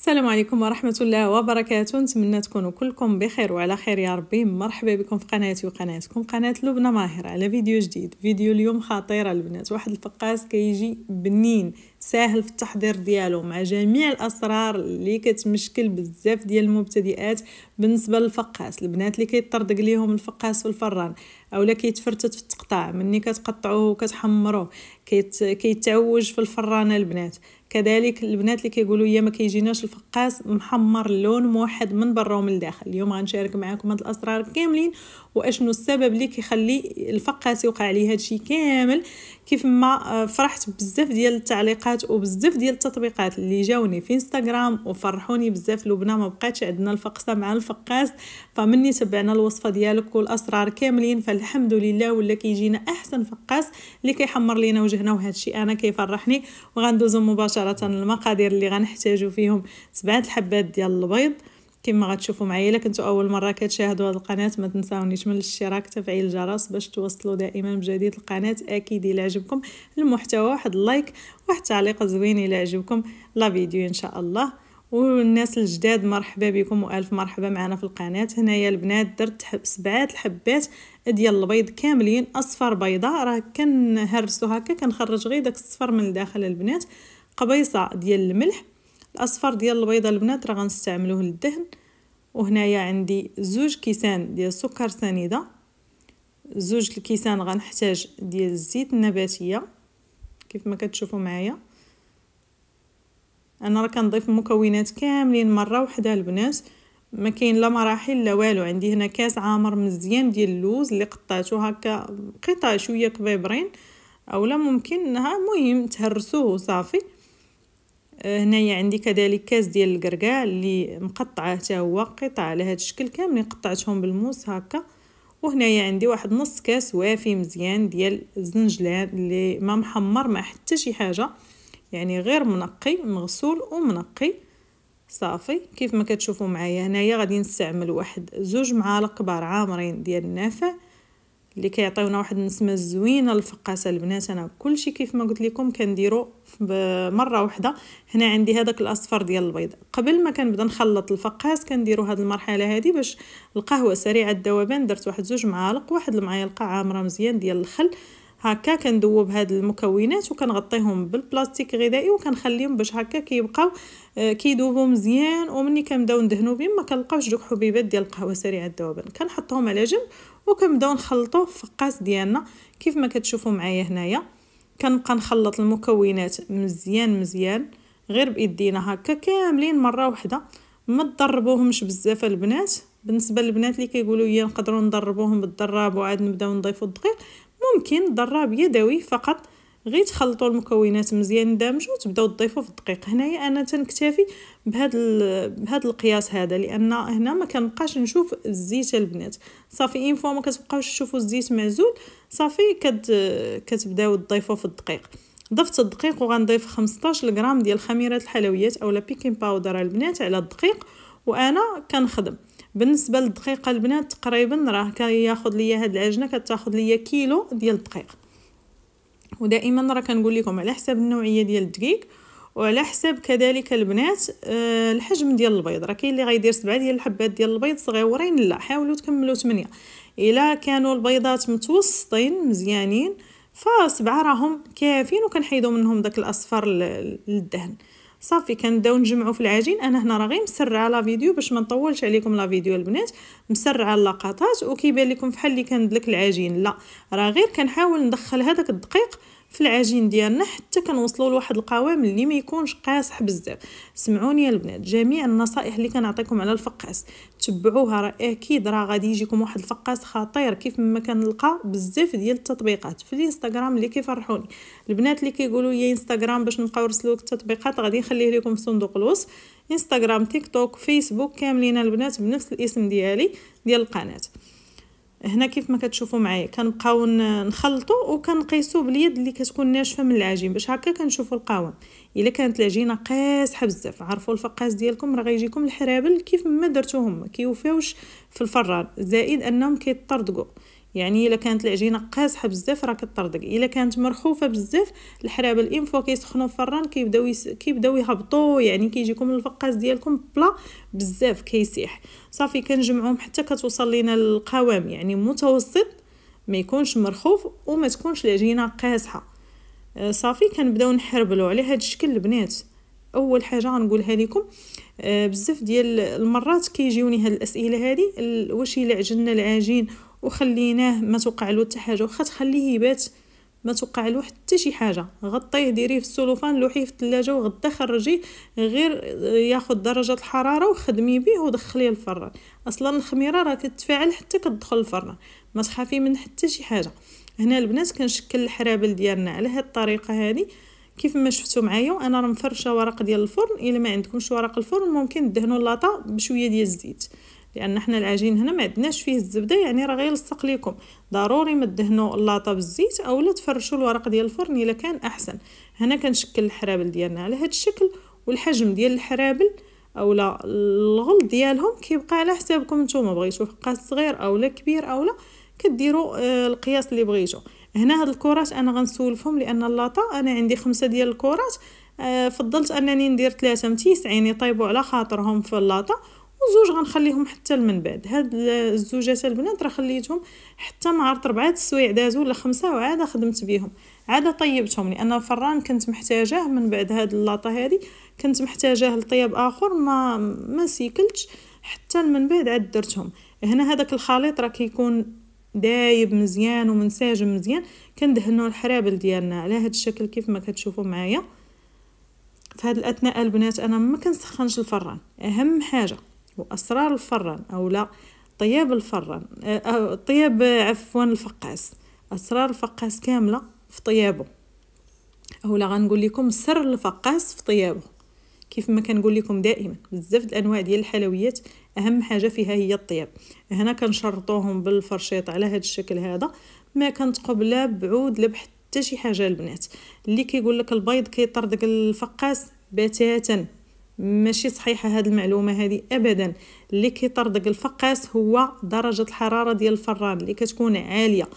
السلام عليكم ورحمة الله وبركاته نتمنى تكونوا كلكم بخير وعلى خير يا ربي مرحبا بكم في قناتي وقناتكم قناة لبنى ماهر على فيديو جديد فيديو اليوم خطيرة البنات واحد الفقاس كيجي بنين ساهل في التحضير ديالو مع جميع الاسرار اللي كتمشكل بزاف ديال المبتدئات بالنسبه للفقاس البنات اللي كيطردق ليهم الفقاس في الفران اولا كيتفرتت في التقطاع مني كتقطعوه وكتحمروه كيت... كيتعوج في الفرانه البنات كذلك البنات اللي كيقولوا يا ما كيجيناش الفقاس محمر اللون موحد من برا ومن الداخل اليوم غنشارك معكم هاد الاسرار كاملين واشنو السبب اللي كيخلي الفقاس يوقع عليه هادشي كامل كيف ما آه، فرحت بزاف ديال التعليقات وبزاف ديال التطبيقات اللي جاوني في انستغرام وفرحوني بزاف لبنى ما بقاتش عندنا الفقصه مع الفقاس فمني تبعنا الوصفه ديالك والاسرار كاملين فالحمد لله ولا كيجينا احسن فقاس اللي كيحمر لينا وجهنا وهذا الشيء انا كيفرحني وغندوزو مباشره للمقادير اللي غنحتاجو فيهم سبعه الحبات ديال البيض كما غتشوفوا معايا الا كنتو اول مره كتشاهدوا هذه القناه ما تنساونيش من الاشتراك تفعيل الجرس باش توصلوا دائما بجديد القناه اكيد الا عجبكم المحتوى واحد اللايك واحد التعليق زوين الا عجبكم لا فيديو ان شاء الله والناس الجداد مرحبا بكم والف مرحبا معنا في القناه هنايا البنات درت سبعه الحبات ديال البيض كاملين اصفر بيضاء راه كنهرسو هكا كنخرج غير داك الصفر من الداخل البنات قبيصه ديال الملح الاصفر ديال البيضه البنات راه غنستعملوه للدهن وهنايا عندي زوج كيسان ديال السكر سنيده زوج الكيسان غنحتاج ديال الزيت النباتيه كيف ما كتشوفوا معايا انا راه كنضيف المكونات كاملين مره وحده البنات ما كاين لا مراحل لا والو عندي هنا كاس عامر مزيان ديال اللوز اللي قطعته هكا قطع شويه كبيبرين اولا ممكن مهم تهرسوه وصافي هنايا عندي كذلك كاس ديال الكركاع اللي مقطعه حتى هو قطع على هذا الشكل كاملين قطعتهم بالموس هكا وهنايا عندي واحد نص كاس وافي مزيان ديال الزنجلان اللي ما محمر ما حتى شي حاجه يعني غير منقي مغسول ومنقي صافي كيف ما كتشوفوا معايا هنايا غادي نستعمل واحد زوج معالق كبار عامرين ديال النافع اللي كيعطيونا واحد النسمه زوينه للفقاسه البنات انا كلشي كيف ما قلت لكم كنديرو مره واحده هنا عندي هذاك الاصفر ديال البيض قبل ما كنبدا نخلط الفقاس كنديرو هذه المرحله هذه باش القهوه سريعه الذوبان درت واحد زوج معالق واحد المعلقه عامره مزيان ديال الخل هكا كندوب هاد المكونات وكنغطيهم بالبلاستيك غذائي وكنخليهم باش هكا كيبقاو آه، كيذوبوا مزيان ومني كنبداو ندهنو بهم ما كنلقاوش دوك حبيبات ديال القهوه سريعه الذوبان كنحطهم على جنب وكنبداو نخلطو في القاس ديالنا كيف ما كتشوفوا معايا هنايا كنبقى نخلط المكونات مزيان مزيان غير بايدينا هكا كاملين مره واحده ما تضربوهمش بزاف البنات بالنسبه للبنات اللي كيقولوا لي نقدروا نضربوهم بالضراب وعاد نبداو نضيفوا الدقيق ممكن ضراب يدوي فقط غير تخلطوا المكونات مزيان دامجوا وتبداو تضيفوا في الدقيق هنايا انا تنكتفي بهذا بهذا القياس هذا لان هنا ما كنبقاش نشوف الزيت البنات صافي اين فوا ما كتبقاوش تشوفوا الزيت معزول صافي كت كتبداو تضيفوا في الدقيق ضفت الدقيق وغنضيف 15 غرام ديال خميره الحلويات اولا بيكين باودر البنات على الدقيق وانا كنخدم بالنسبه للدقيقه البنات تقريبا راه كياخذ ليا هاد العجنه كتاخذ ليا كيلو ديال الدقيق ودائما راه كنقول لكم على حساب النوعيه ديال الدقيق وعلى حساب كذلك البنات آه، الحجم ديال البيض راه كاين اللي غيدير سبعة ديال الحبات ديال البيض صغيورين لا حاولوا تكملوا 8 الا كانوا البيضات متوسطين مزيانين فسبعة راهم كافيين وكنحيدوا منهم داك الاصفر للدهن صافي كنبداو نجمعوا في العجين انا هنا راه غير مسرعه لا فيديو باش ما نطولش عليكم لا فيديو البنات مسرعه اللقطات وكيبان لكم فحال اللي كندلك العجين لا راه غير كنحاول ندخل هذاك الدقيق في العجين ديالنا حتى كنوصلوا لواحد القوام اللي ما يكونش قاصح بزاف سمعوني يا البنات جميع النصائح اللي كنعطيكم على الفقاس تبعوها راه اكيد راه غادي يجيكم واحد الفقاس خطير كيف ما كنلقى بزاف ديال التطبيقات في الانستغرام اللي كيفرحوني البنات اللي كيقولوا لي انستغرام باش نبقاو نرسلوا التطبيقات غادي نخليه لكم في صندوق الوصف انستغرام تيك توك فيسبوك كاملين البنات بنفس الاسم ديالي ديال القناه هنا كيف ما كتشوفوا معايا كنبقاو نخلطوا وكنقيسوا باليد اللي كتكون ناشفه من العجين باش هكا كنشوفوا القوام الا كانت العجينه قاسحه بزاف عرفوا الفقاس ديالكم راه غيجيكم الحرابل كيف ما درتوهم ما كيوفيوش في الفران زائد انهم كيطردقوا يعني الا كانت العجينه قاسحه بزاف راه كطردق الا كانت مرخوفه بزاف الحراب الان فوا كيسخنوا في الفران كيبداو يس... كيبداو يهبطوا يعني كيجيكم الفقاس ديالكم بلا بزاف كيسيح صافي كنجمعهم حتى كتوصل لينا القوام يعني متوسط ما يكونش مرخوف وما تكونش العجينه قاسحه آه، صافي كنبداو نحربلو على هذا الشكل البنات اول حاجه غنقولها لكم آه، بزاف ديال المرات كيجيوني هاد الاسئله هذه واش الا عجننا العجين وخليناه ما توقع له حتى حاجه واخا تخليه يبات ما توقع له حتى شي حاجه غطيه ديريه في السلوفان لوحيه في الثلاجه وغدا خرجيه غير ياخذ درجه الحراره وخدمي بيه ودخليه الفران اصلا الخميره راه كتفاعل حتى كتدخل الفران ما تخافي من حتى شي حاجه هنا البنات كنشكل الحرابل ديالنا على هاد الطريقه هذه كيف ما شفتوا معايا وانا راه مفرشه ورق ديال الفرن الا ما عندكمش ورق الفرن ممكن تدهنوا اللاطه بشويه ديال الزيت لان حنا العجين هنا ما عندناش فيه الزبده يعني راه غير لصق ليكم ضروري ما تدهنوا اللاطه بالزيت اولا تفرشوا الورق ديال الفرن الا كان احسن هنا كنشكل الحرابل ديالنا على هذا الشكل والحجم ديال الحرابل اولا الغل ديالهم كيبقى على حسابكم نتوما بغيتو قاس صغير اولا كبير اولا كديروا آه، القياس اللي بغيتو هنا هاد الكرات انا غنسولفهم لان اللاطه انا عندي خمسة ديال الكرات آه، فضلت انني ندير ثلاثة متيسعين يطيبوا على خاطرهم في اللاطه وزوج غنخليهم حتى من بعد هاد الزوجات البنات راه خليتهم حتى مع ربعة السوايع دازو ولا خمسة وعاد خدمت بيهم عاد طيبتهم لان الفران كنت محتاجاه من بعد هاد اللاطه هادي كنت محتاجاه لطياب اخر ما ما سيكلتش حتى من بعد عاد درتهم هنا هذاك الخليط راه كيكون دايب مزيان ومنساجم مزيان كندهنوا الحرابل ديالنا على هذا الشكل كيف ما كتشوفوا معايا في هذه الاثناء البنات انا ما كنسخنش الفران اهم حاجه وأسرار الفرن أو لا طياب الفرن أو أه، أه، طياب عفوا الفقاس أسرار الفقاس كاملة في طيابه أو لا غنقول لكم سر الفقاس في طيابه كيف ما كنقول لكم دائما بزاف الانواع ديال الحلويات اهم حاجه فيها هي الطياب هنا كنشرطوهم بالفرشيط على هذا الشكل هذا ما كنتقب لا بعود لا بحتى شي حاجه البنات اللي كيقول لك البيض كيطردك الفقاس بتاتا ماشي صحيحه هاد المعلومه هذه ابدا اللي كيطردق الفقاس هو درجه الحراره ديال الفران اللي كتكون عاليه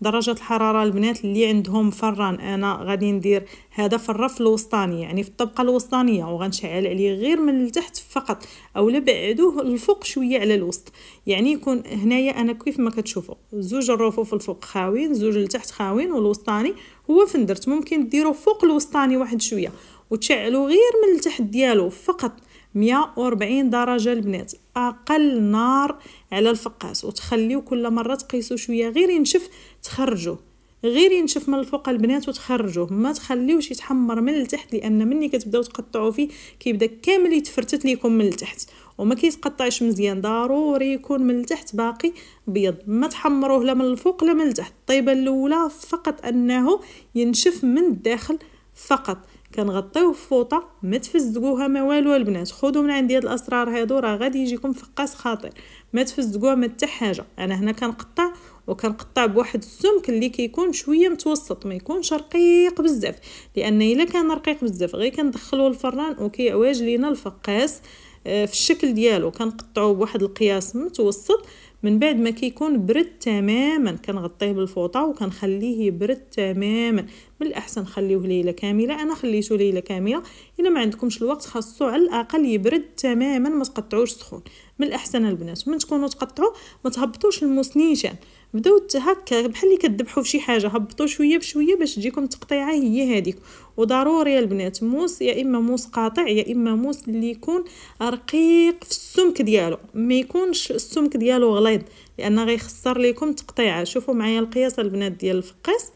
درجه الحراره البنات اللي عندهم فران انا غادي ندير هذا في الرف الوسطاني يعني في الطبقه الوسطانيه وغنشعل عليه غير من التحت فقط او بعدوه الفوق شويه على الوسط يعني يكون هنايا انا كيف ما كتشوفوا زوج الرفوف الفوق خاوين زوج التحت خاوين والوسطاني هو فندرت ممكن ديروا فوق الوسطاني واحد شويه وتشعلوا غير من التحت ديالو فقط 140 درجه البنات اقل نار على الفقاس وتخليو كل مره تقيسوا شويه غير ينشف تخرجوه غير ينشف من الفوق البنات وتخرجوه ما تخليوش يتحمر من التحت لان ملي كتبداو تقطعوا فيه كيبدا كامل يتفرتت ليكم من التحت وما كيتقطعش مزيان ضروري يكون من التحت باقي بيض ما تحمروه لا من الفوق لا من التحت الطيبه الاولى فقط انه ينشف من الداخل فقط كنغطيوه فوطه ما تفزقوها ما والو البنات خذوا من عندي هاد الاسرار هادو راه غادي يجيكم فقاس خاطر ما تفزقوها ما حاجه انا هنا كنقطع وكنقطع بواحد السمك اللي كيكون شويه متوسط ما يكونش رقيق بزاف لان الا كان رقيق بزاف غير كندخلوه الفران وكيعواج لينا الفقاس آه، في الشكل ديالو كنقطعوه بواحد القياس متوسط من بعد ما كيكون برد تماما كنغطيه بالفوطه وكنخليه يبرد تماما من الاحسن خليوه ليله كامله انا خليته ليله كامله الا ما عندكمش الوقت خاصو على الاقل يبرد تماما ما تقطعوش سخون من الاحسن البنات من تكونوا تقطعوا ما تهبطوش الموس نيشان بداو هكا بحال اللي كذبحوا فشي حاجه هبطوا شويه بشويه باش تجيكم التقطيعه هي هذيك وضروري البنات موس يا اما موس قاطع يا اما موس اللي يكون رقيق في السمك ديالو ما يكونش السمك ديالو غليظ لان غيخسر لكم التقطيعه شوفوا معايا القياس البنات ديال الفقاس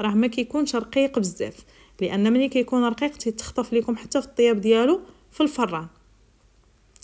راه ما كيكونش رقيق بزاف لان ملي كيكون رقيق تيتخطف لكم حتى في الطياب ديالو في الفران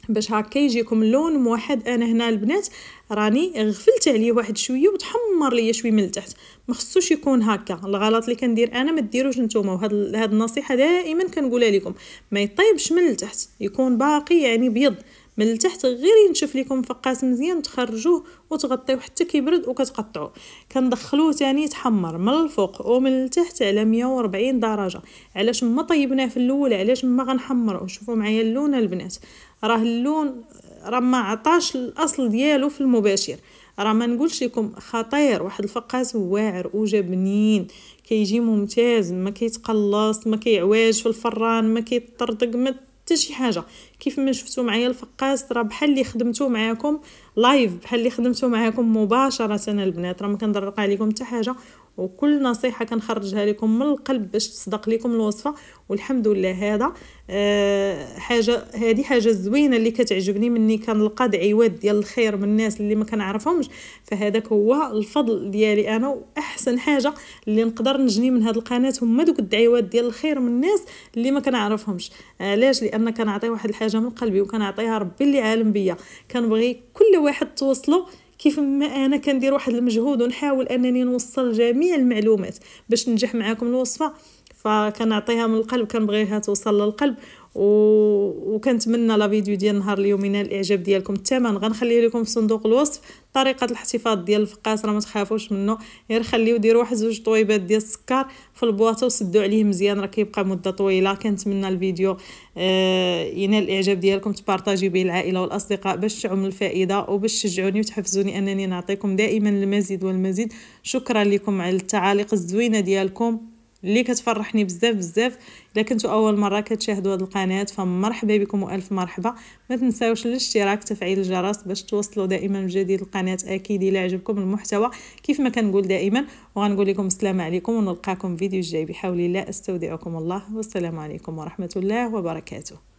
باش هكا يجيكم اللون موحد انا هنا البنات راني غفلت عليه واحد شويه وتحمر ليا شويه من التحت ما خصوش يكون هكا الغلط اللي كندير انا ما ديروش نتوما وهاد هاد النصيحه دائما كنقولها لكم ما يطيبش من التحت يكون باقي يعني بيض من التحت غير ينشف لكم فقاس مزيان تخرجوه وتغطيوه حتى كيبرد وكتقطعوه كندخلوه تاني يتحمر من الفوق ومن التحت على 140 درجه علاش ما طيبناه في الاول علاش ما غنحمروه شوفوا معايا اللون البنات راه اللون راه ما عطاش الاصل ديالو في المباشر راه ما نقولش لكم خطير واحد الفقاس واعر وجا بنين كيجي ممتاز ما كيتقلص ما كيعواج في الفران ما كيطردق ما حتى شي حاجه كيف ما شفتوا معايا الفقاس راه بحال اللي خدمته معاكم لايف بحال اللي خدمته معاكم مباشره البنات راه ما كندرق عليكم حتى حاجه وكل نصيحه كنخرجها لكم من القلب باش تصدق لكم الوصفه والحمد لله هذا أه حاجه هذه حاجه زوينه اللي كتعجبني مني كنلقى دعيوات ديال الخير من الناس اللي ما كنعرفهمش فهذاك هو الفضل ديالي انا واحسن حاجه اللي نقدر نجني من هذه القناه هما دوك الدعيوات ديال الخير من الناس اللي ما كنعرفهمش آه، علاش لان كنعطي واحد الحاجه حاجه من قلبي وكنعطيها ربي اللي عالم بيا كنبغي كل واحد توصله كيف ما انا كندير واحد المجهود ونحاول انني نوصل جميع المعلومات باش ننجح معاكم الوصفه فكنعطيها من القلب كنبغيها توصل للقلب وكنتمنى لا فيديو ديال نهار اليوم ينال الاعجاب ديالكم الثمن غنخليه لكم في صندوق الوصف طريقه الاحتفاظ ديال الفقاس راه ما تخافوش منه غير خليو ديروا واحد زوج طويبات ديال السكر في البواطه وسدوا عليه مزيان راه كيبقى مده طويله كنتمنى الفيديو آه ينال الاعجاب ديالكم تبارطاجيو به العائله والاصدقاء باش تعم الفائده وباش تشجعوني وتحفزوني انني نعطيكم دائما المزيد والمزيد شكرا لكم على التعاليق الزوينه ديالكم اللي كتفرحني بزاف بزاف الا كنتو اول مره كتشاهدوا هذه القناه فمرحبا بكم والف مرحبا ما تنساوش الاشتراك تفعيل الجرس باش توصلوا دائما بجديد القناه اكيد الا عجبكم المحتوى كيف ما كنقول دائما وغنقول لكم السلام عليكم ونلقاكم فيديو جاي بحول الله استودعكم الله والسلام عليكم ورحمه الله وبركاته